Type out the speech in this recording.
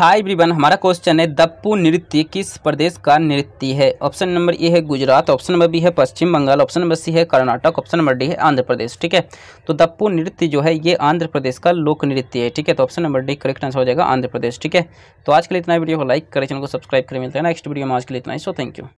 हाय ब्रिबन हमारा क्वेश्चन है दप्पू नृत्य किस प्रदेश का नृत्य है ऑप्शन नंबर ए है गुजरात ऑप्शन नंबर बी है Paschim Bangal option number C है कर्नाटक ऑप्शन नंबर डी है आंध्र प्रदेश ठीक है तो दप्पू नृत्य जो है ये आंध्र प्रदेश का लोक नृत्य है ठीक है तो option number D correct answer हो जाएगा आंध्र प्रदेश ठीक है तो आज के लिए इतना वीडियो को लाइक करें चैनल को सब्सक्राइब करें मिलते हैं नेक्स्ट वीडियो में आज के लिए इतना ही सो थैंक यू